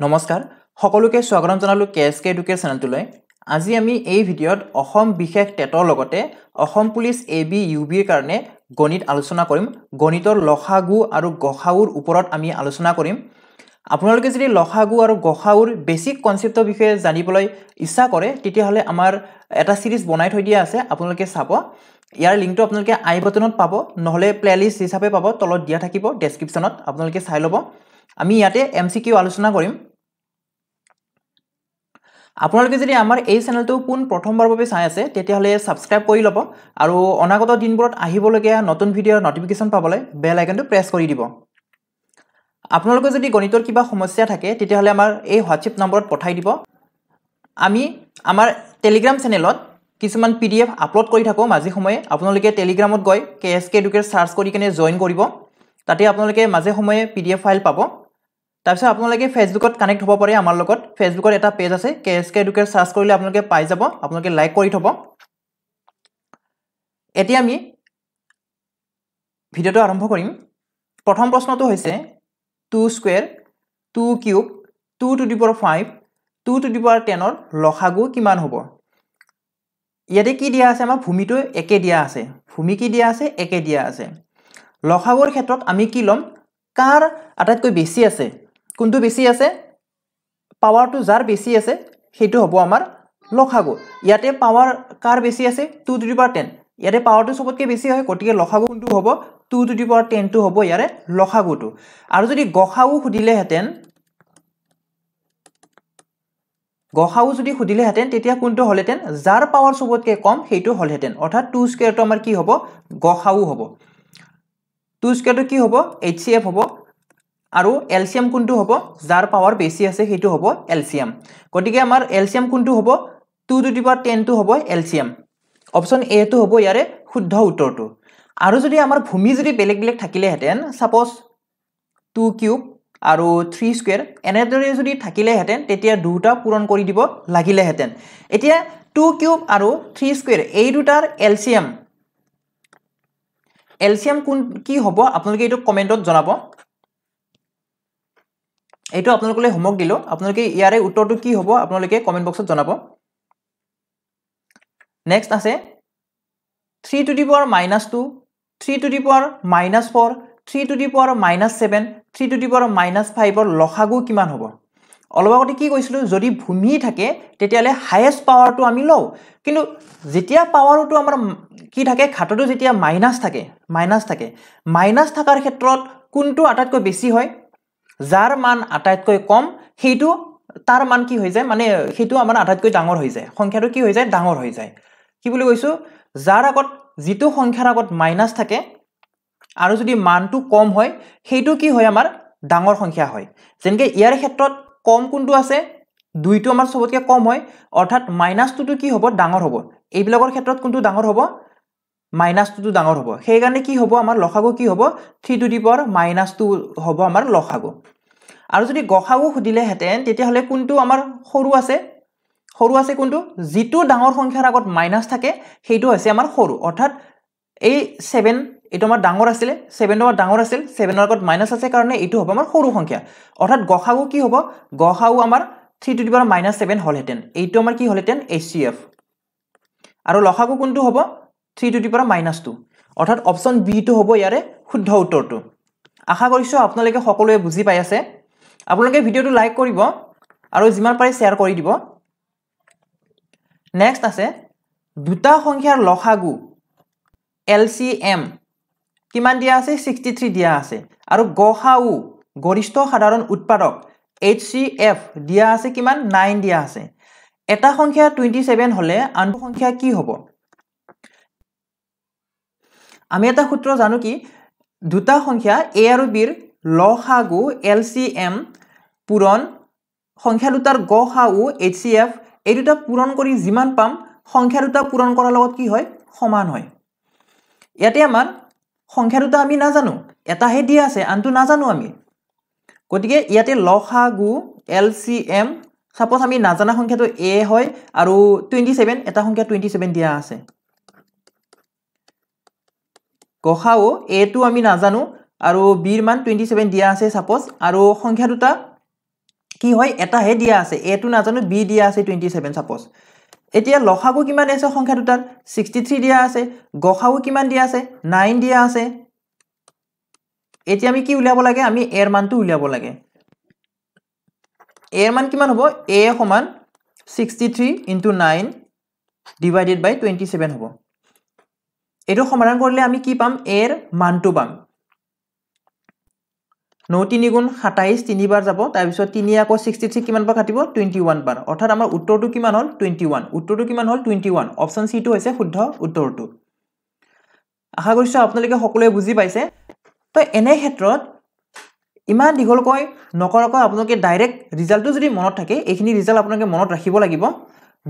নমস্কাৰ সকলোকে স্বাগতম জনালোঁ কে এছ কে এডুকে চেনেলটোলৈ আজি আমি এই ভিডিঅ'ত অসম বিশেষ টেটৰ লগতে Assam police A B U বিৰ কাৰণে গণিত আলোচনা কৰিম গণিতৰ লখা গু আৰু গোসাউৰ ওপৰত আমি আলোচনা কৰিম আপোনালোকে যদি লখা গু আৰু গোসাউৰ বেছিক কনচেপ্টৰ বিষয়ে জানিবলৈ ইচ্ছা কৰে তেতিয়াহ'লে আমাৰ এটা চিৰিজ বনাই থৈ দিয়া আছে আপোনালোকে চাব ইয়াৰ লিংকটো আপোনালোকে আই বটনত পাব নহ'লে প্লে'লিষ্ট হিচাপে পাব তলত দিয়া থাকিব ডেছক্ৰিপশ্যনত আপোনালোকে চাই ল'ব আমি ইয়াতে এম চি কিউ আলোচনা কৰিম আপোনালোকে যদি আমাৰ এই চেনেলটো পোন প্ৰথমবাৰৰ বাবে চাই আছে তেতিয়াহ'লে ছাবস্ক্ৰাইব কৰি ল'ব আৰু অনাগত দিনবোৰত আহিবলগীয়া নতুন ভিডিঅ'ৰ ন'টিফিকেশ্যন পাবলৈ বেল আইকনটো প্ৰেছ কৰি দিব আপোনালোকে যদি গণিতৰ কিবা সমস্যা থাকে তেতিয়াহ'লে আমাৰ এই হোৱাটছএপ নম্বৰত পঠাই দিব আমি আমাৰ টেলিগ্ৰাম চেনেলত কিছুমান পি ডি এফ আপলোড কৰি থাকোঁ মাজে সময়ে আপোনালোকে টেলিগ্ৰামত গৈ K S K educate search কৰি কেনে জইন কৰিব তাতে আপোনালোকে মাজে সময়ে পি ডি এফ ফাইল পাব তাৰপিছত আপোনালোকে ফেচবুকত কানেক্ট হ'ব পাৰে আমাৰ লগত ফেচবুকত এটা পেজ আছে K S K educate search কৰিলে আপোনালোকে পাই যাব আপোনালোকে লাইক কৰি থ'ব এতিয়া আমি ভিডিঅ'টো আৰম্ভ কৰিম প্ৰথম প্ৰশ্নটো হৈছে two square two cube two to the power five two to the power টেনৰ লখাগু কিমান হ'ব ইয়াতে কি দিয়া আছে আমাৰ ভূমিটো একে দিয়া আছে ভূমি কি দিয়া আছে একে দিয়া আছে লখাগুৰ ক্ষেত্ৰত আমি কি ল'ম কাৰ আটাইতকৈ বেছি আছে কোনটো বেছি আছে পাৱাৰটো যাৰ বেছি আছে সেইটো হ'ব আমাৰ লখাগু ইয়াতে পাৱাৰ কাৰ বেছি আছে two to the power ten ইয়াতে পাৱাৰটো চবতকৈ বেছি হয় গতিকে লখাগু কোনটো হ'ব টু টু দি পাৱাৰ টেনটো হ'ব ইয়াৰে লখাগুটো আৰু যদি গসাউ সুধিলেহেঁতেন গসাউ যদি সুধিলেহেঁতেন তেতিয়া কোনটো হ'লহেঁতেন যাৰ পাৱাৰ চবতকৈ কম সেইটো হ'লহেঁতেন অৰ্থাৎ টু স্কুৱেৰটো আমাৰ কি হ'ব গসাউ হ'ব টু স্কুৱেৰটো কি হ'ব এইচ চি এফ হ'ব আৰু এলচিয়াম কোনটো হ'ব যাৰ পাৱাৰ বেছি আছে সেইটো হ'ব এলচিয়াম গতিকে আমাৰ এলচিয়াম কোনটো হ'ব টু টু দিব টেনটো হ'ব এলচিয়াম অপশ্যন এটো হ'ব ইয়াৰে শুদ্ধ উত্তৰটো আৰু যদি আমাৰ ভূমি যদি বেলেগ বেলেগ থাকিলেহেঁতেন ছাপ'জ টু কিউব আৰু থ্ৰী স্কুৱেৰ এনেদৰে যদি থাকিলেহেঁতেন তেতিয়া দুটা পূৰণ কৰি দিব লাগিলেহেঁতেন এতিয়া টু কিউব আৰু থ্ৰী স্কুৱেৰ এই দুটাৰ এলচিয়াম এলচিয়াম কোন কি হ'ব আপোনালোকে এইটো কমেণ্টত জনাব এইটো আপোনালোকলৈ হোমৱৰ্ক দিলোঁ আপোনালোকে ইয়াৰে উত্তৰটো কি হ'ব আপোনালোকে কমেণ্ট বক্সত জনাব নেক্সট আছে three to the power minus two three to the power minus four three to the power minus seven three to the power minus ফাইভৰ লসাগু কিমান হ'ব অলপ আগতে কি কৈছিলোঁ যদি ভূমি থাকে তেতিয়াহ'লে হায়েষ্ট পাৱাৰটো আমি লওঁ কিন্তু যেতিয়া পাৱাৰটো আমাৰ কি থাকে ঘাটতো যেতিয়া মাইনাছ থাকে মাইনাছ থাকে মাইনাছ থকাৰ ক্ষেত্ৰত কোনটো আটাইতকৈ বেছি হয় যাৰ মান আটাইতকৈ কম সেইটো তাৰ মান কি হৈ যায় মানে সেইটো আমাৰ আটাইতকৈ ডাঙৰ হৈ যায় সংখ্যাটো কি হৈ যায় ডাঙৰ হৈ যায় কি বুলি কৈছোঁ যাৰ আগত যিটো সংখ্যাৰ আগত মাইনাছ থাকে আৰু যদি মানটো কম হয় সেইটো কি হয় আমাৰ ডাঙৰ সংখ্যা হয় যেনেকৈ ইয়াৰ ক্ষেত্ৰত কম কোনটো আছে দুইটো আমাৰ চবতকৈ কম হয় অৰ্থাৎ মাইনাছটোতো কি হ'ব ডাঙৰ হ'ব এইবিলাকৰ ক্ষেত্ৰত কোনটো ডাঙৰ হ'ব মাইনাছ টুটো ডাঙৰ হ'ব সেইকাৰণে কি হ'ব আমাৰ লসাগু কি হ'ব three to the power minus two হ'ব আমাৰ লসাগু আৰু যদি গসাগু সুধিলেহেঁতেন তেতিয়াহ'লে কোনটো আমাৰ সৰু আছে সৰু আছে কোনটো যিটো ডাঙৰ সংখ্যাৰ আগত মাইনাছ থাকে সেইটো হৈছে আমাৰ সৰু অৰ্থাৎ এই ছেভেন এইটো আমাৰ ডাঙৰ আছিলে ছেভেনটো আমাৰ ডাঙৰ আছিল ছেভেনৰ আগত মাইনাছ আছে কাৰণে এইটো হ'ব আমাৰ সৰু সংখ্যা অৰ্থাৎ গসাগু কি হ'ব গসাগু আমাৰ three to the power minus seven হ'লহেঁতেন এইটো আমাৰ কি হ'লহেঁতেন এইচ চি এফ আৰু লসাগু কোনটো হ'ব থ্ৰী টু দিৰ পৰা মাইনাছ টু অৰ্থাৎ অপশ্যন বিটো হ'ব ইয়াৰে শুদ্ধ উত্তৰটো আশা কৰিছোঁ আপোনালোকে সকলোৱে বুজি পাই আছে আপোনালোকে ভিডিঅ'টো লাইক কৰিব আৰু যিমান পাৰে শ্বেয়াৰ কৰি দিব নেক্সট আছে দুটা সংখ্যাৰ লসাগু এল চি এম কিমান দিয়া আছে ছিক্সটি থ্ৰী দিয়া আছে আৰু গ সা উ গৰিষ্ঠ সাধাৰণ উৎপাদক এইচ চি এফ দিয়া আছে কিমান নাইন দিয়া আছে এটা সংখ্যা টুৱেণ্টি ছেভেন হ'লে আনটো সংখ্যা কি হ'ব আমি এটা সূত্ৰ জানো কি দুটা সংখ্যা এ আৰু বিৰ ল সা গু এল চি এম পূৰণ সংখ্যা দুটাৰ গ সা উ এইচ চি এফ এই দুটা পূৰণ কৰি যিমান পাম সংখ্যা দুটা পূৰণ কৰাৰ লগত কি হয় সমান হয় ইয়াতে আমাৰ সংখ্যা দুটা আমি নাজানো এটাহে দিয়া আছে আনটো নাজানো আমি গতিকে ইয়াতে ল সা গু এল চি এম চাপ'জ আমি নাজানা সংখ্যাটো এ হয় আৰু টুৱেণ্টি ছেভেন এটা সংখ্যা টুৱেণ্টি ছেভেন দিয়া আছে গসাও এ টো আমি নাজানো আৰু বিৰ মান টুৱেণ্টি ছেভেন দিয়া আছে ছাপ'জ আৰু সংখ্যা দুটা কি হয় এটাহে দিয়া আছে এ টো নাজানো বি দিয়া আছে টুৱেণ্টি ছেভেন ছাপ'জ এতিয়া লসাগু কিমান আছে সংখ্যা দুটাত ছিক্সটি থ্ৰী দিয়া আছে গসাও কিমান দিয়া আছে নাইন দিয়া আছে এতিয়া আমি কি উলিয়াব লাগে আমি এৰ মানটো উলিয়াব লাগে এৰ মান কিমান হ'ব এ সমান sixty three into nine divided by twenty seven হ'ব এইটো সমাধান কৰিলে আমি কি পাম এৰ মানটো পাম ন তিনি গুণ সাতাইছ তিনিবাৰ যাব তাৰপিছত তিনি আকৌ ছিক্সটি থ্ৰী কিমানবাৰ কাটিব টুৱেণ্টি ওৱানবাৰ অৰ্থাৎ আমাৰ উত্তৰটো কিমান হ'ল টুৱেণ্টি ওৱান উত্তৰটো কিমান হ'ল টুৱেণ্টি ওৱান অপশ্যন চিটো হৈছে শুদ্ধ উত্তৰটো আশা কৰিছোঁ আপোনালোকে সকলোৱে বুজি পাইছে তো এনে ক্ষেত্ৰত ইমান দীঘলকৈ নকৰাকৈ আপোনালোকে ডাইৰেক্ট ৰিজাল্টটো যদি মনত থাকে এইখিনি ৰিজাল্ট আপোনালোকে মনত ৰাখিব লাগিব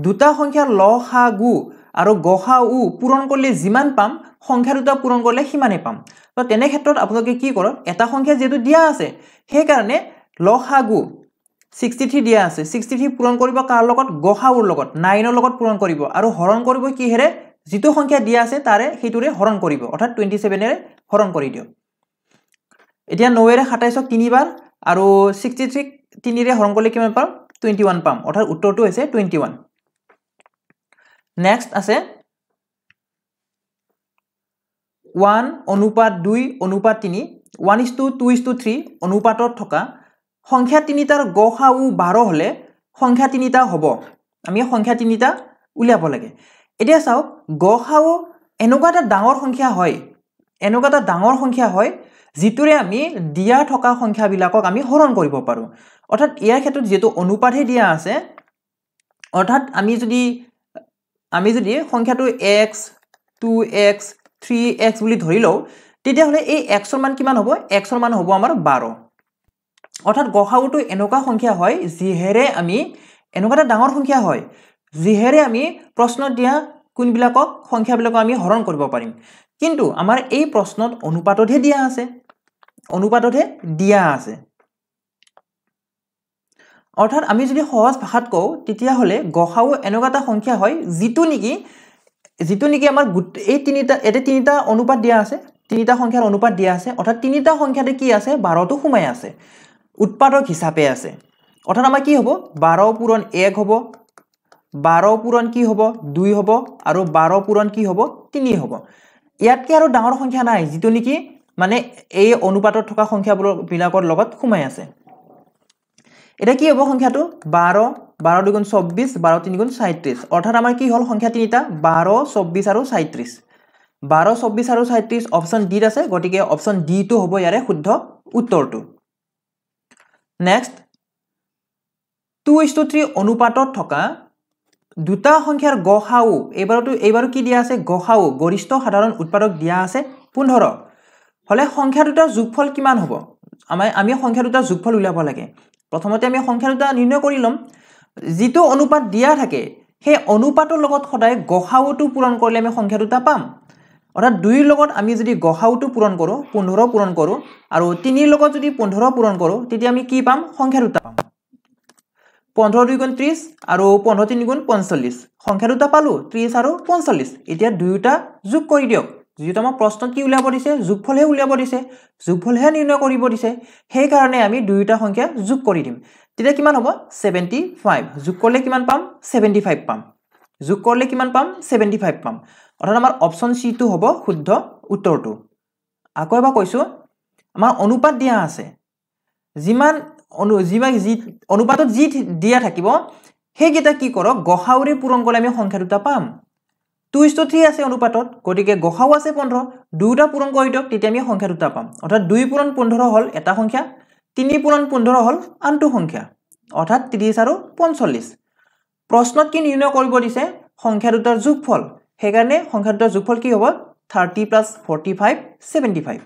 দুটা সংখ্যা ল সা গু আৰু গ সা উ পূৰণ কৰিলে যিমান পাম সংখ্যা দুটা পূৰণ কৰিলে সিমানেই পাম তো তেনে ক্ষেত্ৰত আপোনালোকে কি কৰক এটা সংখ্যা যিহেতু দিয়া আছে সেইকাৰণে ল সা গু ছিক্সটি থ্ৰী দিয়া আছে ছিক্সটি থ্ৰী পূৰণ কৰিব কাৰ লগত গ সা উৰ লগত নাইনৰ লগত পূৰণ কৰিব আৰু হৰণ কৰিব কিহেৰে যিটো সংখ্যা দিয়া আছে তাৰে সেইটোৰে হৰণ কৰিব অৰ্থাৎ টুৱেণ্টি ছেভেনেৰে হৰণ কৰি দিয়ক এতিয়া নৱেৰে সাতাইছক তিনিবাৰ আৰু ছিক্সটি থ্ৰীক তিনিৰে হৰণ কৰিলে কিমান পাম টুৱেণ্টি ওৱান পাম অৰ্থাৎ উত্তৰটো হৈছে টুৱেণ্টি ওৱান নেক্সট আছে ওৱান অনুপাত দুই অনুপাত তিনি one is to two two is to অনুপাতত থকা সংখ্যা তিনিটাৰ গ সা উ বাৰ হ'লে সংখ্যা তিনিটা হ'ব আমি সংখ্যা তিনিটা উলিয়াব লাগে এতিয়া চাওক গ সা উ এনেকুৱা এটা ডাঙৰ সংখ্যা হয় এনেকুৱা এটা ডাঙৰ সংখ্যা হয় যিটোৰে আমি দিয়া থকা সংখ্যাবিলাকক আমি হৰণ কৰিব পাৰোঁ অৰ্থাৎ ইয়াৰ ক্ষেত্ৰত যিহেতু অনুপাতহে দিয়া আছে অৰ্থাৎ আমি যদি আমি যদি সংখ্যাটো x two x three x বুলি ধৰি লওঁ তেতিয়াহ'লে এই এক্সৰ মান কিমান হ'ব এক্সৰ মান হ'ব আমাৰ বাৰ অৰ্থাৎ গ সাউটো এনেকুৱা সংখ্যা হয় যিহেৰে আমি এনেকুৱা এটা ডাঙৰ সংখ্যা হয় যিহেৰে আমি প্ৰশ্ন দিয়া কোনবিলাকক সংখ্যাবিলাকক আমি হৰণ কৰিব পাৰিম কিন্তু আমাৰ এই প্ৰশ্নত অনুপাততহে দিয়া আছে অনুপাততহে দিয়া আছে অৰ্থাৎ আমি যদি সহজ ভাষাত কওঁ তেতিয়াহ'লে গ সাউ এনেকুৱা এটা সংখ্যা হয় যিটো নেকি যিটো নেকি আমাৰ গোটেই এই তিনিটা এতে তিনিটা অনুপাত দিয়া আছে তিনিটা সংখ্যাৰ অনুপাত দিয়া আছে অৰ্থাৎ তিনিটা সংখ্যাতে কি আছে বাৰটো সোমাই আছে উৎপাদক হিচাপে আছে অৰ্থাৎ আমাৰ কি হ'ব বাৰ পূৰণ এক হ'ব বাৰ পূৰণ কি হ'ব দুই হ'ব আৰু বাৰ পূৰণ কি হ'ব তিনি হ'ব ইয়াতকৈ আৰু ডাঙৰ সংখ্যা নাই যিটো নেকি মানে এই অনুপাতত থকা সংখ্যাবোৰবিলাকৰ লগত সোমাই আছে এটা কি হ'ব সংখ্যাটো বাৰ বাৰ দুগুণ চৌব্বিছ বাৰ তিনিগুণ ছয়ত্ৰিছ অৰ্থাৎ আমাৰ কি হ'ল সংখ্যা তিনিটা বাৰ চৌব্বিছ আৰু ছয়ত্ৰিছ বাৰ চৌব্বিছ আৰু ছয়ত্ৰিছ অপশ্যন ডিত আছে গতিকে অপশ্যন ডিটো হ'ব ইয়াৰে শুদ্ধ উত্তৰটো নেক্সট টু ইছ থ্ৰী অনুপাতত থকা দুটা সংখ্যাৰ গ সাউ এইবাৰতো এইবাৰো কি দিয়া আছে গ সাউ গৰিষ্ঠ সাধাৰণ উৎপাদক দিয়া আছে পোন্ধৰ হ'লে সংখ্যা দুটাৰ যোগফল কিমান হ'ব আমাৰ আমি সংখ্যা দুটাৰ যোগফল উলিয়াব লাগে প্ৰথমতে আমি সংখ্যা দুটা নিৰ্ণয় কৰি ল'ম যিটো অনুপাত দিয়া থাকে সেই অনুপাতৰ লগত সদায় গসাউটো পূৰণ কৰিলে আমি সংখ্যা দুটা পাম অৰ্থাৎ দুইৰ লগত আমি যদি গসাউটো পূৰণ কৰোঁ পোন্ধৰ পূৰণ কৰোঁ আৰু তিনিৰ লগত যদি পোন্ধৰ পূৰণ কৰোঁ তেতিয়া আমি কি পাম সংখ্যা দুটা পাম পোন্ধৰ দুই গুণ ত্ৰিছ আৰু পোন্ধৰ তিনি গুণ পঞ্চল্লিছ সংখ্যা দুটা পালোঁ ত্ৰিছ আৰু পঞ্চল্লিছ এতিয়া দুয়োটা যোগ কৰি দিয়ক যিহেতু আমাক প্ৰশ্নত কি উলিয়াব দিছে যোগফলহে উলিয়াব দিছে যোগফলহে নিৰ্ণয় কৰিব দিছে সেইকাৰণে আমি দুয়োটা সংখ্যা যোগ কৰি দিম তেতিয়া কিমান হ'ব ছেভেণ্টি ফাইভ যোগ কৰিলে কিমান পাম ছেভেণ্টি ফাইভ পাম যোগ কৰিলে কিমান পাম ছেভেণ্টি ফাইভ পাম অৰ্থাৎ আমাৰ অপশ্যন চিটো হ'ব শুদ্ধ উত্তৰটো আকৌ এবাৰ কৈছোঁ আমাৰ অনুপাত দিয়া আছে যিমান অনু যিমান যি অনুপাতত যি দিয়া থাকিব সেইকেইটা কি কৰক গ সাউৰি পূৰণ কৰিলে আমি সংখ্যা দুটা পাম টু ইজ টু থ্ৰী আছে অনুপাতত গতিকে গ সাউ আছে পোন্ধৰ দুয়োটা পূৰণ কৰি দিয়ক তেতিয়া আমি সংখ্যা দুটা পাম অৰ্থাৎ দুই পূৰণ পোন্ধৰ হ'ল এটা সংখ্যা তিনি পূৰণ পোন্ধৰ হ'ল আনটো সংখ্যা অৰ্থাৎ ত্ৰিছ আৰু পঞ্চল্লিছ প্ৰশ্নত কি নিৰ্ণয় কৰিব দিছে সংখ্যা দুটাৰ যোগফল সেইকাৰণে সংখ্যা দুটাৰ যোগফল কি হ'ব thirty plus forty five seventy five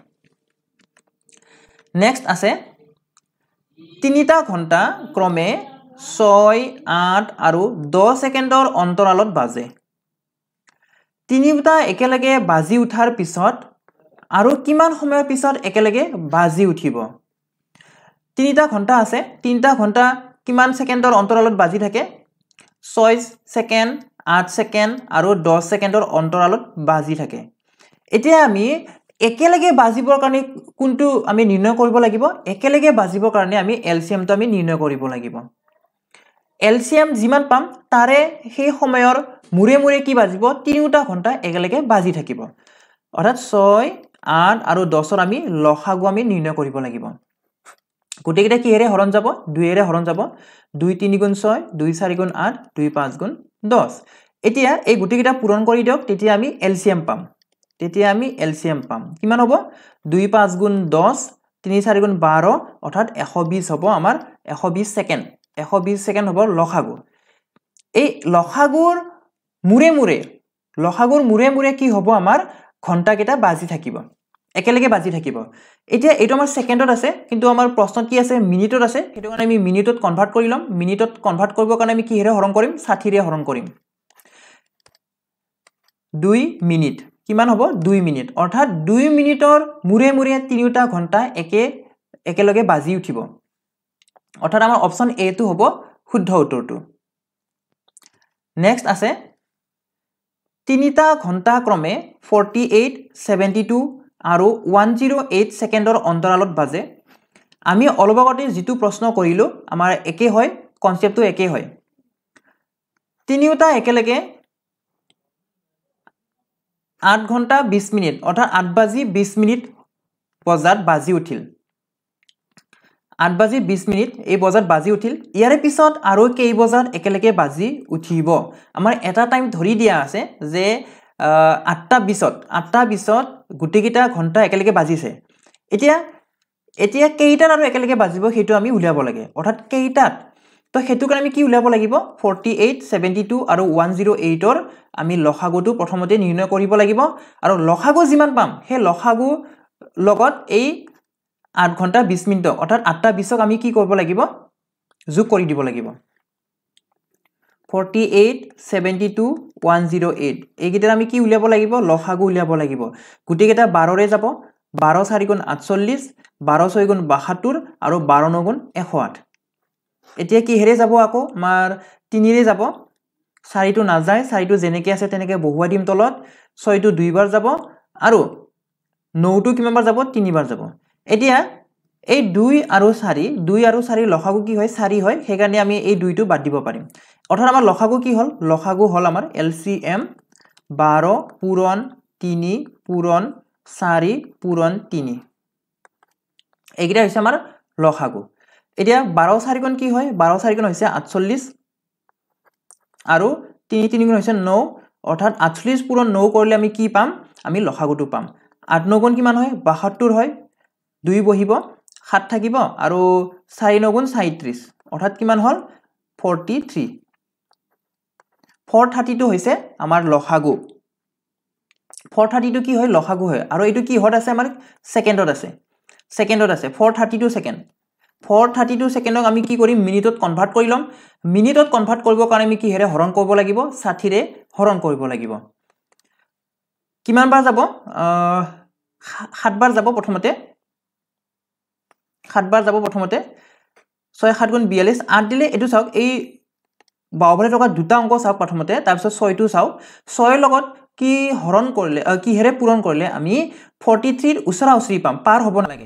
next আছে তিনিটা ঘণ্টা ক্ৰমে ছয় আঠ আৰু দহ ছেকেণ্ডৰ অন্তৰালত বাজে তিনিওটা একেলগে বাজি উঠাৰ পিছত আৰু কিমান সময়ৰ পিছত একেলগে বাজি উঠিব তিনিটা ঘণ্টা আছে তিনিটা ঘণ্টা কিমান ছেকেণ্ডৰ অন্তৰালত বাজি থাকে ছয় ছেকেণ্ড আঠ ছেকেণ্ড আৰু দহ ছেকেণ্ডৰ অন্তৰালত বাজি থাকে এতিয়া আমি একেলগে বাজিবৰ কাৰণে কোনটো আমি নিৰ্ণয় কৰিব লাগিব একেলগে বাজিবৰ কাৰণে আমি এলচিয়ামটো আমি নিৰ্ণয় কৰিব লাগিব এলচিয়াম যিমান পাম তাৰে সেই সময়ৰ মূৰে মূৰে কি বাজিব তিনিওটা ঘণ্টা একেলগে বাজি থাকিব অৰ্থাৎ ছয় আঠ আৰু দহৰ আমি ল আমি নিৰ্ণয় কৰিব লাগিব গোটেইকেইটা কিহেৰে হৰণ যাব দুয়েৰে হৰণ যাব দুই তিনি গুণ ছয় দুই চাৰি গুণ আঠ দুই পাঁচ গুণ দহ এতিয়া এই গোটেইকেইটা পূৰণ কৰি দিয়ক তেতিয়া আমি এলচিয়াম পাম তেতিয়া আমি এলচিয়াম পাম কিমান হ'ব দুই পাঁচ গুণ দহ তিনি চাৰি গুণ বাৰ অৰ্থাৎ এশ বিছ হ'ব আমাৰ এশ বিছ ছেকেণ্ড এশ বিশ ছেকেণ্ড হ'ব লখাগুৰ এই লখাগুৰ মূৰে মূৰে লখাগুৰ মূৰে মূৰে কি হ'ব আমাৰ ঘণ্টাকেইটা বাজি থাকিব একেলগে বাজি থাকিব এতিয়া এইটো আমাৰ ছেকেণ্ডত আছে কিন্তু আমাৰ প্ৰশ্ন কি আছে মিনিটত আছে সেইটো কাৰণে আমি মিনিটত কনভাৰ্ট কৰি ল'ম মিনিটত কনভাৰ্ট কৰিবৰ কাৰণে আমি কিহেৰে হৰণ কৰিম ষাঠিৰে হৰণ কৰিম দুই মিনিট কিমান হ'ব দুই মিনিট অৰ্থাৎ দুই মিনিটৰ মূৰে মূৰে তিনিওটা ঘণ্টা একে একেলগে বাজি উঠিব অৰ্থাৎ আমাৰ অপশ্যন এটো হ'ব শুদ্ধ উত্তৰটো নেক্সট আছে তিনিটা ঘণ্টা ক্ৰমে ফৰ্টি এইট ছেভেণ্টি টু আৰু ওৱান জিৰ' এইট ছেকেণ্ডৰ অন্তৰালত বাজে আমি অলপ আগতে যিটো প্ৰশ্ন কৰিলোঁ আমাৰ একেই হয় কনচেপ্টটো একেই হয় তিনিওটা একেলগে আঠ ঘণ্টা বিছ মিনিট অৰ্থাৎ আঠ বাজি বিছ মিনিট বজাত বাজি উঠিল আঠ বাজি বিছ মিনিট এই বজাত বাজি উঠিল ইয়াৰে পিছত আৰু কেই বজাত একেলগে বাজি উঠিব আমাৰ এটা টাইম ধৰি দিয়া আছে যে আঠটা বিছত আঠটা বিছত গোটেইকেইটা ঘণ্টা একেলগে বাজিছে এতিয়া এতিয়া কেইটাত আৰু একেলগে বাজিব সেইটো আমি উলিয়াব লাগে অৰ্থাৎ কেইটাত তো সেইটো কাৰণে আমি কি উলিয়াব লাগিব ফৰ্টি এইট ছেভেণ্টি টু আৰু ওৱান জিৰ' এইটৰ আমি লখাগুটো প্ৰথমতে নিৰ্ণয় কৰিব লাগিব আৰু লখাগু যিমান পাম সেই লখাগু লগত এই আঠ ঘণ্টা বিছ মিনিট অৰ্থাৎ আঠটা বিছক আমি কি কৰিব লাগিব যোগ কৰি দিব লাগিব forty eight seventy two one zero' eight এইকেইটাৰ আমি কি উলিয়াব লাগিব লসাগু উলিয়াব লাগিব গোটেইকেইটা বাৰৰে যাব বাৰ চাৰিগুণ আঠচল্লিছ বাৰ ছয়গুণ বাসত্তৰ আৰু বাৰ নগুণ এশ আঠ এতিয়া কিহেৰে যাব আকৌ আমাৰ তিনিৰে যাব চাৰিটো নাযায় চাৰিটো যেনেকৈ আছে তেনেকৈ বহুৱাই দিম তলত ছয়টো দুইবাৰ যাব আৰু নটো কিমানবাৰ যাব তিনিবাৰ যাব এতিয়া এই দুই আৰু চাৰি দুই আৰু চাৰি লসাগু কি হয় চাৰি হয় সেইকাৰণে আমি এই দুইটো বাদ দিব পাৰিম অৰ্থাৎ আমাৰ লসাগু কি হ'ল লসাগু হ'ল আমাৰ এল চি এম বাৰ পূৰণ তিনি পূৰণ চাৰি পূৰণ তিনি এইকেইটা হৈছে আমাৰ লসাগু এতিয়া বাৰ চাৰিগুণ কি হয় বাৰ চাৰিগুণ হৈছে আঠচল্লিছ আৰু তিনি তিনিগুণ হৈছে ন অৰ্থাৎ আঠচল্লিছ পূৰণ ন কৰিলে আমি কি পাম আমি লসাগুটো পাম আঠ নগুণ কিমান হয় বাসত্তৰ হয় দুই বহিব সাত থাকিব আৰু চাৰি নগুণ চাৰিত্ৰিছ অৰ্থাৎ কিমান হ'ল ফৰ্টি থ্ৰী ফ'ৰ থাৰ্টিটো হৈছে আমাৰ লসাগু ফ'ৰ থাৰ্টিটো কি হয় লসাগু হয় আৰু এইটো কিহত আছে আমাৰ ছেকেণ্ডত আছে ছেকেণ্ডত আছে four thirty two second four thirty two ছেকেণ্ডক আমি কি কৰিম মিনিটত কনভাৰ্ট কৰি ল'ম মিনিটত কনভাৰ্ট কৰিবৰ কাৰণে আমি কিহেৰে হৰণ কৰিব লাগিব ষাঠিৰে হৰণ কৰিব লাগিব কিমানবাৰ যাব সাতবাৰ যাব প্ৰথমতে সাতবাৰ যাব প্ৰথমতে ছয় সাত গুণ বিয়াল্লিছ আঠ দিলে এইটো চাওক এই বাওঁফালে থকা দুটা অংক চাওক প্ৰথমতে তাৰপিছত ছয়টো চাওক ছয়ৰ লগত কি হৰণ কৰিলে কিহেৰে পূৰণ কৰিলে আমি ফৰ্টি থ্ৰীৰ ওচৰা ওচৰি পাম পাৰ হ'ব নালাগে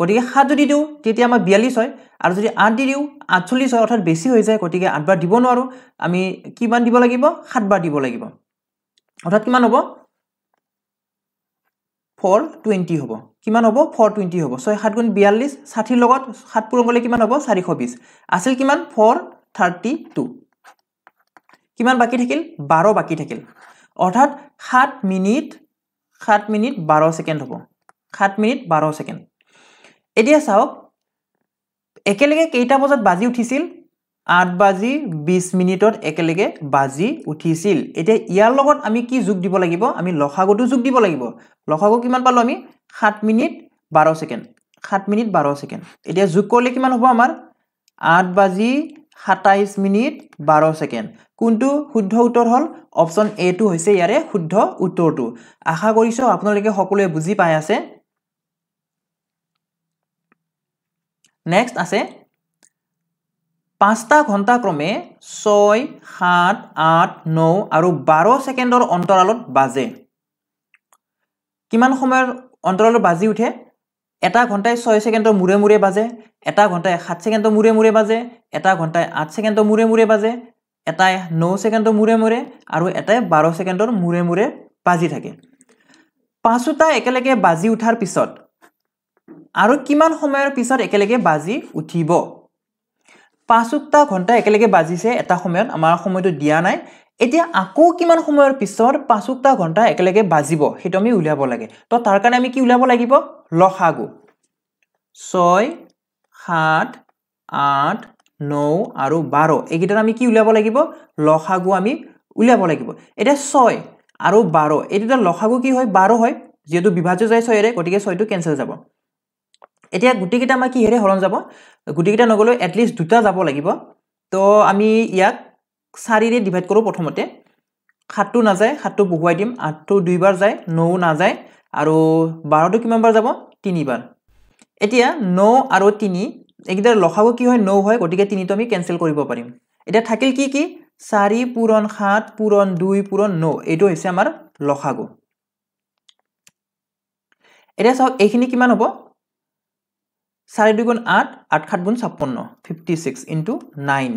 গতিকে সাত যদি দিওঁ তেতিয়া আমাৰ বিয়াল্লিছ হয় আৰু যদি আঠ দি দিওঁ আঠচল্লিছ হয় অৰ্থাৎ বেছি হৈ যায় গতিকে আঠবাৰ দিব নোৱাৰোঁ আমি কিমান দিব লাগিব সাতবাৰ দিব লাগিব অৰ্থাৎ কিমান হ'ব ফৰ টুৱেণ্টি হ'ব কিমান হ'ব ফ'ৰ টুৱেণ্টি হ'ব ছয় সাত গুণ বিয়াল্লিছ ষাঠিৰ লগত সাত পূৰণ কৰিলে কিমান হ'ব চাৰিশ বিছ আছিল কিমান ফ'ৰ থাৰ্টি টু কিমান বাকী থাকিল বাৰ বাকী থাকিল অৰ্থাৎ সাত মিনিট সাত মিনিট বাৰ ছেকেণ্ড হ'ব সাত মিনিট বাৰ ছেকেণ্ড এতিয়া চাওক একেলগে কেইটা বজাত বাজি উঠিছিল আঠ বাজি বিছ মিনিটত একেলগে বাজি উঠিছিল এতিয়া ইয়াৰ লগত আমি কি যোগ দিব লাগিব আমি লসাগুটো যোগ দিব লাগিব লসাগু কিমান পালোঁ আমি সাত মিনিট বাৰ ছেকেণ্ড সাত মিনিট বাৰ ছেকেণ্ড এতিয়া যোগ কৰিলে কিমান হ'ব আমাৰ আঠ বাজি সাতাইছ মিনিট বাৰ ছেকেণ্ড কোনটো শুদ্ধ উত্তৰ হ'ল অপশ্যন এটো হৈছে ইয়াৰে শুদ্ধ উত্তৰটো আশা কৰিছোঁ আপোনালোকে সকলোৱে বুজি পাই আছে নেক্সট আছে পাঁচটা ঘণ্টাক্ৰমে ছয় সাত আঠ ন আৰু বাৰ ছেকেণ্ডৰ অন্তৰালত বাজে কিমান সময়ৰ অন্তৰালত বাজি উঠে এটা ঘণ্টাই ছয় ছেকেণ্ডৰ মূৰে মূৰে বাজে এটা ঘণ্টাই সাত ছেকেণ্ডৰ মূৰে মূৰে বাজে এটা ঘণ্টাই আঠ ছেকেণ্ডৰ মূৰে মূৰে বাজে এটাই ন ছেকেণ্ডৰ মূৰে মূৰে আৰু এটাই বাৰ ছেকেণ্ডৰ মূৰে মূৰে বাজি থাকে পাঁচোটা একেলগে বাজি উঠাৰ পিছত আৰু কিমান সময়ৰ পিছত একেলগে বাজি উঠিব পাঁচোটা ঘণ্টা একেলগে বাজিছে এটা সময়ত আমাৰ সময়টো দিয়া নাই এতিয়া আকৌ কিমান সময়ৰ পিছত পাঁচোটা ঘণ্টা একেলগে বাজিব সেইটো আমি উলিয়াব লাগে তো তাৰ কাৰণে আমি কি উলিয়াব লাগিব লসাগু ছয় সাত আঠ ন আৰু বাৰ এইকেইটাত আমি কি উলিয়াব লাগিব লসাগু আমি উলিয়াব লাগিব এতিয়া ছয় আৰু বাৰ এই দুটা লসাগু কি হয় বাৰ হয় যিহেতু বিভাজ্য যায় ছয়েৰে গতিকে ছয়টো কেঞ্চেল যাব এতিয়া গোটেইকেইটা আমাৰ কি হেৰি হৰণ যাব গোটেইকেইটা নগ'লেও এটলিষ্ট দুটা যাব লাগিব তো আমি ইয়াক চাৰিৰে ডিভাইড কৰোঁ প্ৰথমতে সাতটো নাযায় সাতটো বহুৱাই দিম আঠটো দুইবাৰ যায় নও নাযায় আৰু বাৰটো কিমানবাৰ যাব তিনিবাৰ এতিয়া ন আৰু তিনি এইকেইটাৰ লখাব কি হয় নৌ হয় গতিকে তিনিটো আমি কেনচেল কৰিব পাৰিম এতিয়া থাকিল কি কি চাৰি পূৰণ সাত পূৰণ দুই পূৰণ ন এইটো হৈছে আমাৰ লখাগু এতিয়া চাওক এইখিনি কিমান হ'ব চাৰি দুগুণ আঠ আঠ সাত গুণ ছাপন্ন ফিফটি ছিক্স ইন্টু নাইন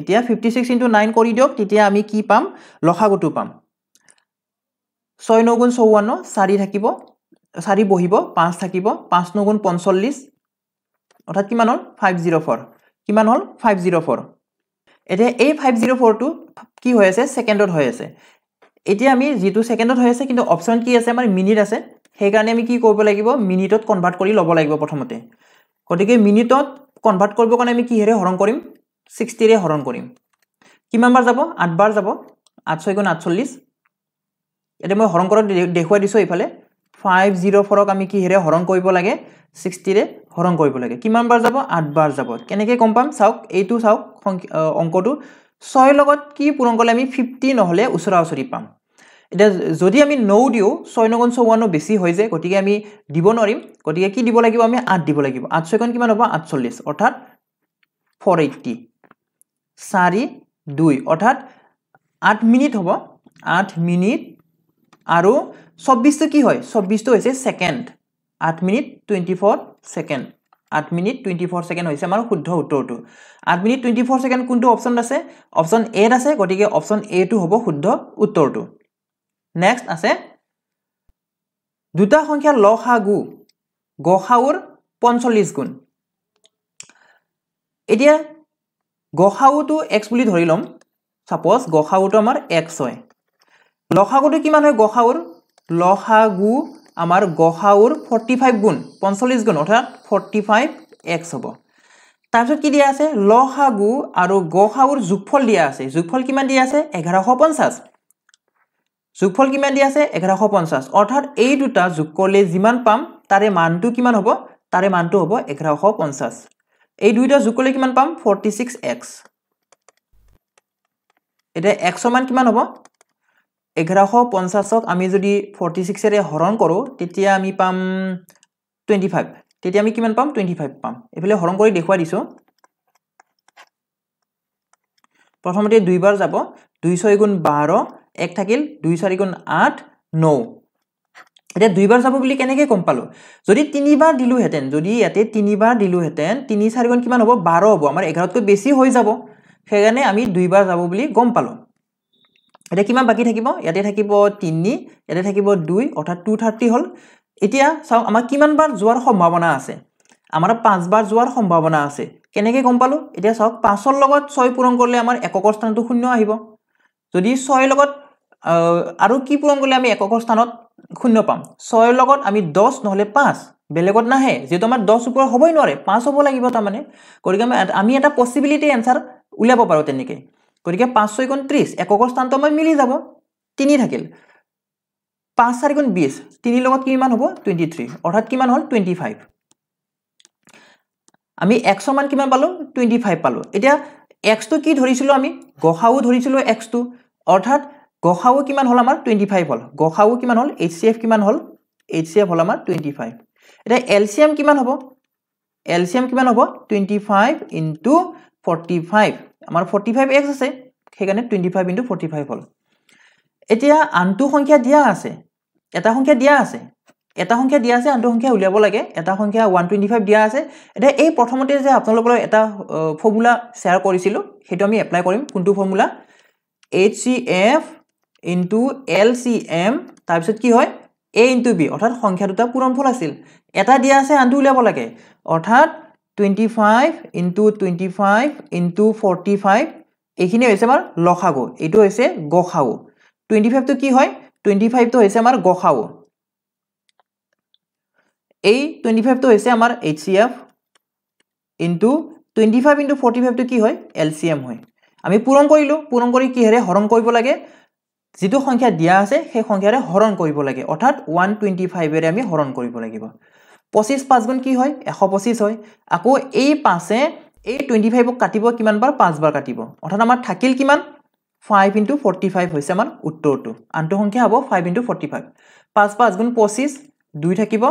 এতিয়া ফিফটি ছিক্স ইন্টু নাইন কৰি দিয়ক তেতিয়া আমি কি পাম লসাগুটো পাম ছয় ন গুণ চৌৱন্ন চাৰি থাকিব চাৰি বহিব পাঁচ থাকিব পাঁচ ন গুণ পঞ্চল্লিছ অৰ্থাৎ কিমান হ'ল ফাইভ জিৰ' ফ'ৰ কিমান হ'ল ফাইভ জিৰ' ফ'ৰ এতিয়া এই ফাইভ জিৰ' ফ'ৰটো কি হৈ আছে ছেকেণ্ডত হৈ আছে এতিয়া আমি যিটো ছেকেণ্ডত হৈ আছে কিন্তু অপশ্যন কি আছে আমাৰ মিনিট আছে সেইকাৰণে আমি কি কৰিব লাগিব মিনিটত কনভাৰ্ট কৰি ল'ব লাগিব প্ৰথমতে গতিকে মিনিটত কনভাৰ্ট কৰিবৰ কাৰণে আমি কিহেৰে হৰণ কৰিম ছিক্সটিৰে হৰণ কৰিম কিমানবাৰ যাব আঠবাৰ যাব আঠ ছয় গুণ আঠচল্লিছ এতিয়া মই হৰণ কৰক দেখুৱাই দিছোঁ এইফালে ফাইভ জিৰ' ফ'ৰক আমি কিহেৰে হৰণ কৰিব লাগে ছিক্সটিৰে হৰণ কৰিব লাগে কিমান বাৰ যাব আঠবাৰ যাব কেনেকৈ গম পাম চাওক এইটো চাওক সংখ্যা অংকটো ছয় লগত কি পূৰণ কৰিলে আমি ফিফটি নহ'লে ওচৰা ওচৰি পাম এতিয়া যদি আমি নৌ দিওঁ ছয় নগুণ চৌৱন্ন বেছি হৈ যায় গতিকে আমি দিব নোৱাৰিম গতিকে কি দিব লাগিব আমি আঠ দিব লাগিব আঠ ছয়গুণ কিমান হ'ব আঠচল্লিছ অৰ্থাৎ ফ'ৰ এইটি চাৰি দুই অৰ্থাৎ আঠ মিনিট হ'ব আঠ মিনিট আৰু চৌব্বিছটো কি হয় চৌব্বিছটো হৈছে ছেকেণ্ড আঠ মিনিট টুৱেণ্টি ফ'ৰ ছেকেণ্ড আঠ মিনিট টুৱেণ্টি ফ'ৰ ছেকেণ্ড হৈছে আমাৰ শুদ্ধ উত্তৰটো আঠ মিনিট টুৱেণ্টি ফ'ৰ ছেকেণ্ড কোনটো অপশ্যন আছে অপশ্যন এত আছে গতিকে অপশ্যন এটো হ'ব শুদ্ধ উত্তৰটো নেক্সট আছে দুটা সংখ্যা ল সা গু গ সাউৰ পঞ্চল্লিছ গুণ এতিয়া গ সাউটো এক্স বুলি ধৰি ল'ম ছাপ'জ গ সাউটো আমাৰ এক্স হয় ল সাগুটো কিমান হয় গ সাউৰ ল সা গু আমাৰ গ সাউৰ ফৰ্টি ফাইভ গুণ পঞ্চল্লিছ গুণ অৰ্থাৎ ফৰ্টি ফাইভ এক্স হ'ব তাৰপিছত কি দিয়া আছে ল সা গু আৰু গ সাউৰ যোগফল দিয়া আছে যোগফল কিমান দিয়া আছে এঘাৰশ পঞ্চাছ যোগফল কিমান দিয়া আছে এঘাৰশ পঞ্চাছ অৰ্থাৎ এই দুটা যোগ কৰিলে যিমান পাম তাৰে মানটো কিমান হ'ব তাৰে মানটো হ'ব এঘাৰশ পঞ্চাছ এই দুইটা যোগ কৰিলে কিমান পাম ফৰ্টি ছিক্স এক্স এতিয়া এক্সৰ মান কিমান হ'ব এঘাৰশ পঞ্চাছক আমি যদি ফৰ্টি ছিক্সেৰে হৰণ কৰোঁ তেতিয়া আমি পাম টুৱেণ্টি ফাইভ তেতিয়া আমি কিমান পাম টুৱেণ্টি ফাইভ পাম এইফালে হৰণ কৰি দেখুৱাই দিছোঁ প্ৰথমতে দুইবাৰ যাব দুই ছয় গুণ বাৰ এক থাকিল দুই চাৰিগুণ আঠ ন এতিয়া দুইবাৰ যাব বুলি কেনেকৈ গম পালোঁ যদি তিনিবাৰ দিলোঁহেঁতেন যদি ইয়াতে তিনিবাৰ দিলোঁহেঁতেন তিনি চাৰিগুণ কিমান হ'ব বাৰ হ'ব আমাৰ এঘাৰতকৈ বেছি হৈ যাব সেইকাৰণে আমি দুইবাৰ যাব বুলি গম পালোঁ এতিয়া কিমান বাকী থাকিব ইয়াতে থাকিব তিনি ইয়াতে থাকিব দুই অৰ্থাৎ টু থাৰ্টি হ'ল এতিয়া চাওক আমাৰ কিমানবাৰ যোৱাৰ সম্ভাৱনা আছে আমাৰ পাঁচবাৰ যোৱাৰ সম্ভাৱনা আছে কেনেকৈ গম পালোঁ এতিয়া চাওক পাঁচৰ লগত ছয় পূৰণ কৰিলে আমাৰ এককৰ স্থানটো শূন্য আহিব যদি ছয়ৰ লগত আৰু কি পূৰণ কৰিলে আমি এককৰ স্থানত শূন্য পাম ছয়ৰ লগত আমি দহ নহ'লে পাঁচ বেলেগত নাহে যিহেতু আমাৰ দহ ওপৰত হ'বই নোৱাৰে পাঁচ হ'ব লাগিব তাৰমানে গতিকে আমি আমি এটা পচিবিলিটি এনচাৰ উলিয়াব পাৰোঁ তেনেকৈ গতিকে পাঁচ ছয়গুণ ত্ৰিছ এককৰ স্থানটো আমাৰ মিলি যাব তিনি থাকিল পাঁচ চাৰিগুণ বিছ তিনিৰ লগত কিমান হ'ব টুৱেণ্টি থ্ৰী অৰ্থাৎ কিমান হ'ল টুৱেণ্টি ফাইভ আমি এক্সৰ মান কিমান পালোঁ টুৱেণ্টি ফাইভ পালোঁ এতিয়া এক্সটো কি ধৰিছিলোঁ আমি গ সাও ধৰিছিলোঁ এক্সটো অৰ্থাৎ গসাও কিমান হ'ল আমাৰ টুৱেণ্টি ফাইভ হ'ল গসাও কিমান হ'ল এইচ চি এফ কিমান হ'ল এইচ চি এফ হ'ল আমাৰ টুৱেণ্টি ফাইভ এতিয়া এল চি এম কিমান হ'ব এল চি এম কিমান হ'ব twenty five into forty five আমাৰ ফৰ্টি ফাইভ এক্স আছে সেইকাৰণে twenty five into forty five হ'ল এতিয়া আনটো সংখ্যা দিয়া আছে এটা সংখ্যা দিয়া আছে এটা সংখ্যা দিয়া আছে আনটো সংখ্যা উলিয়াব লাগে এটা সংখ্যা ওৱান টুৱেণ্টি ফাইভ দিয়া আছে এতিয়া এই প্ৰথমতে যে আপোনালোকৰ এটা ফৰ্মুলা শ্বেয়াৰ কৰিছিলোঁ সেইটো আমি এপ্লাই কৰিম কোনটো formula H C F into L C M তাৰপিছত কি হয় এ ইনটু বি অৰ্থাৎ সংখ্যা দুটা পূৰণফল আছিল এটা দিয়া আছে আনটো উলিয়াব লাগে অৰ্থাৎ twenty five into twenty five into forty five এইখিনি হৈছে আমাৰ লসাগু এইটো হৈছে গসাউ টুৱেণ্টি ফাইভটো কি হয় টুৱেণ্টি ফাইভটো হৈছে আমাৰ গসাউ এই টুৱেণ্টি ফাইভটো হৈছে আমাৰ H C F into twenty five into forty ফাইভটো কি হয় এল চি এম হয় আমি পূৰণ কৰিলোঁ পূৰণ কৰি কিহেৰে হৰণ কৰিব লাগে যিটো সংখ্যা দিয়া আছে সেই সংখ্যাৰে হৰণ কৰিব লাগে অৰ্থাৎ ওৱান টুৱেণ্টি ফাইভেৰে আমি হৰণ কৰিব লাগিব পঁচিছ পাঁচগুণ কি হয় এশ পঁচিছ হয় আকৌ এই পাঁচে এই টুৱেণ্টি ফাইভক কাটিব কিমানবাৰ পাঁচবাৰ কাটিব অৰ্থাৎ আমাৰ থাকিল কিমান ফাইভ ইণ্টু ফৰ্টি ফাইভ হৈছে আমাৰ উত্তৰটো আনটো সংখ্যা হ'ব ফাইভ ইণ্টু ফৰ্টি ফাইভ পাঁচ পাঁচগুণ পঁচিছ দুই থাকিব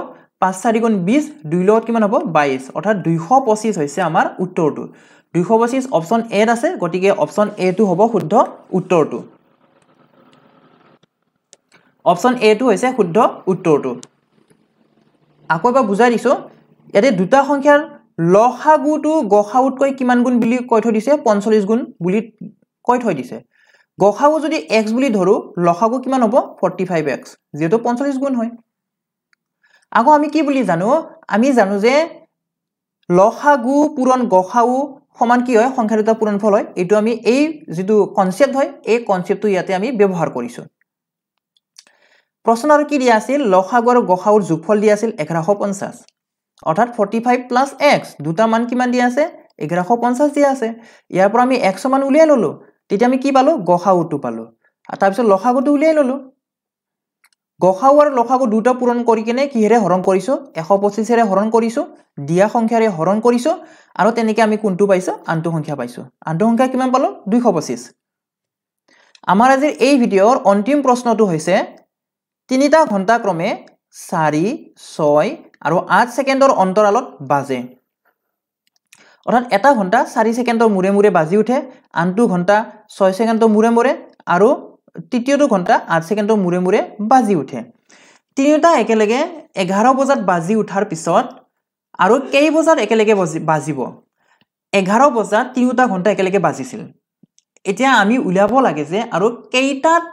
পাঁচ চাৰিগুণ বিছ দুই লগত কিমান হ'ব বাইছ অৰ্থাৎ দুইশ পঁচিছ হৈছে আমাৰ উত্তৰটো দুইশ পঁচিছ অপশ্যন এত আছে গতিকে অপশ্যন এটো হ'ব শুদ্ধ উত্তৰটো অপশ্যন এ টো হৈছে শুদ্ধ উত্তৰটো আকৌ এবাৰ বুজাই দিছোঁ ইয়াতে দুটা সংখ্যাৰ লসা গুটো গসা উতকৈ কিমান গুণ বুলি কৈ থৈ দিছে পঞ্চল্লিছ গুণ বুলি কৈ থৈ দিছে গসাগু যদি এক্স বুলি ধৰোঁ লসাগু কিমান হ'ব ফৰ্টি ফাইভ এক্স যিহেতু পঞ্চল্লিছ গুণ হয় আকৌ আমি কি বুলি জানো আমি জানো যে গু পূৰণ গসাউ সমান কি হয় সংখ্যা দুটা পূৰণ ফল হয় এইটো আমি এই যিটো কনচেপ্ট হয় এই কনচেপ্টটো ইয়াতে আমি ব্যৱহাৰ কৰিছোঁ প্ৰশ্ন আৰু কি দিয়া আছিল লসাগু আৰু গসাউৰ যোগফল দিয়া আছিল এঘাৰশ পঞ্চাছ অৰ্থাৎ ফৰ্টি ফাইভ প্লাছ এক্স দুটা মান কিমান দিয়া আছে এঘাৰশ পঞ্চাছ দিয়া আছে ইয়াৰ পৰা আমি এক্স মান উলিয়াই ললোঁ তেতিয়া আমি কি পালোঁ গসাউটো পালোঁ আৰু তাৰপিছত লসাগুটো উলিয়াই ললোঁ গসাউ আৰু লসাগু দুটা পূৰণ কৰি কিনে কিহেৰে হৰণ কৰিছোঁ এশ পঁচিছেৰে হৰণ কৰিছোঁ দিয়া সংখ্যাৰে হৰণ কৰিছোঁ আৰু তেনেকৈ আমি কোনটো পাইছোঁ আনটো সংখ্যা পাইছোঁ আনটো সংখ্যা কিমান পালোঁ দুইশ পঁচিছ আমাৰ আজিৰ এই ভিডিঅ'ৰ অন্তিম প্ৰশ্নটো হৈছে তিনিটা ঘণ্টাক্ৰমে চাৰি ছয় আৰু আঠ ছেকেণ্ডৰ অন্তৰালত বাজে অৰ্থাৎ এটা ঘণ্টা চাৰি ছেকেণ্ডৰ মূৰে মূৰে বাজি উঠে আনটো ঘণ্টা ছয় ছেকেণ্ডৰ মূৰে মূৰে আৰু তৃতীয়টো ঘণ্টা আঠ ছেকেণ্ডৰ মূৰে মূৰে বাজি উঠে তিনিওটা একেলগে এঘাৰ বজাত বাজি উঠাৰ পিছত আৰু কেই বজাত একেলগে বাজি বাজিব এঘাৰ বজাত তিনিওটা ঘণ্টা একেলগে বাজিছিল এতিয়া আমি উলিয়াব লাগে যে আৰু কেইটাত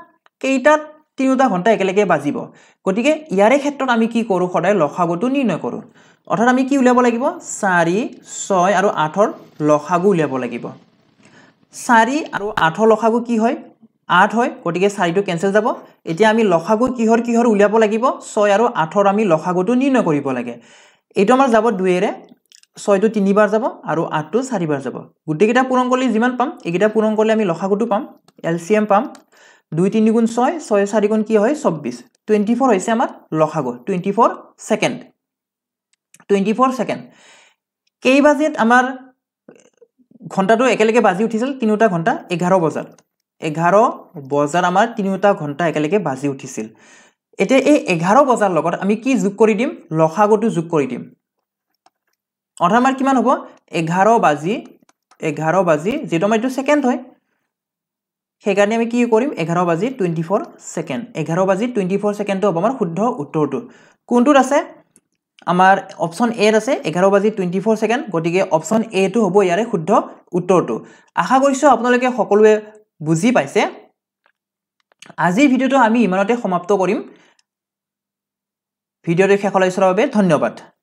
কেইটাত তিনিওটা ঘণ্টা একেলগে বাজিব গতিকে ইয়াৰে ক্ষেত্ৰত আমি কি কৰোঁ সদায় লসাগুটো নিৰ্ণয় কৰোঁ অৰ্থাৎ আমি কি উলিয়াব লাগিব চাৰি ছয় আৰু আঠৰ লসাগু উলিয়াব লাগিব চাৰি আৰু আঠৰ লসাগু কি হয় আঠ হয় গতিকে চাৰিটো কেঞ্চেল যাব এতিয়া আমি লসাগু কিহৰ কিহৰ উলিয়াব লাগিব ছয় আৰু আঠৰ আমি লসাগুটো নিৰ্ণয় কৰিব লাগে এইটো আমাৰ যাব দুয়েৰে ছয়টো তিনিবাৰ যাব আৰু আঠটো চাৰিবাৰ যাব গোটেইকেইটা পূৰণ কৰিলে যিমান পাম এইকেইটা পূৰণ কৰিলে আমি লসাগুটো পাম এল চি এম পাম দুই তিনি গুণ ছয় ছয় চাৰিগুণ কি হয় চৌব্বিছ টুৱেণ্টি ফ'ৰ হৈছে আমাৰ লখাগু twenty four second twenty four second কেইবাজিত আমাৰ ঘণ্টাটো একেলগে বাজি উঠিছিল তিনিওটা ঘণ্টা এঘাৰ বজাত এঘাৰ বজাত আমাৰ তিনিওটা ঘণ্টা একেলগে বাজি উঠিছিল এতিয়া এই এঘাৰ বজাৰ লগত আমি কি যোগ কৰি দিম লখাগুটো যোগ কৰি দিম অৰ্থাৎ আমাৰ কিমান হ'ব এঘাৰ বাজি এঘাৰ বাজি যিহেতু আমাৰ এইটো ছেকেণ্ড হয় সেইকাৰণে আমি কি কৰিম এঘাৰ বাজি টুৱেণ্টি ফ'ৰ ছেকেণ্ড এঘাৰ বাজি টুৱেণ্টি ফ'ৰ ছেকেণ্ডটো হ'ব আমাৰ শুদ্ধ উত্তৰটো কোনটোত আছে আমাৰ অপশ্যন এত আছে এঘাৰ বাজি টুৱেণ্টি ফ'ৰ ছেকেণ্ড গতিকে অপশ্যন এটো হ'ব ইয়াৰে শুদ্ধ উত্তৰটো আশা কৰিছোঁ আপোনালোকে সকলোৱে বুজি পাইছে আজিৰ ভিডিঅ'টো আমি ইমানতে সমাপ্ত কৰিম ভিডিঅ'টো শেষলৈ চোৱাৰ বাবে ধন্যবাদ